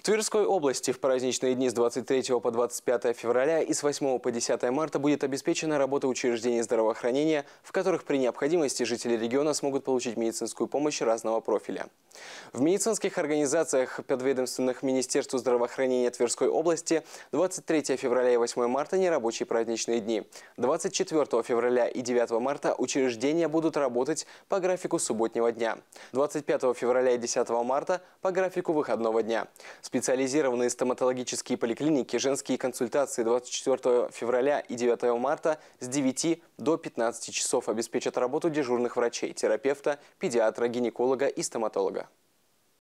В Тверской области в праздничные дни с 23 по 25 февраля и с 8 по 10 марта будет обеспечена работа учреждений здравоохранения, в которых при необходимости жители региона смогут получить медицинскую помощь разного профиля. В медицинских организациях подведомственных Министерству здравоохранения Тверской области 23 февраля и 8 марта – нерабочие праздничные дни. 24 февраля и 9 марта учреждения будут работать по графику субботнего дня. 25 февраля и 10 марта – по графику выходного дня. Специализированные стоматологические поликлиники, женские консультации 24 февраля и 9 марта с 9 до 15 часов обеспечат работу дежурных врачей, терапевта, педиатра, гинеколога и стоматолога.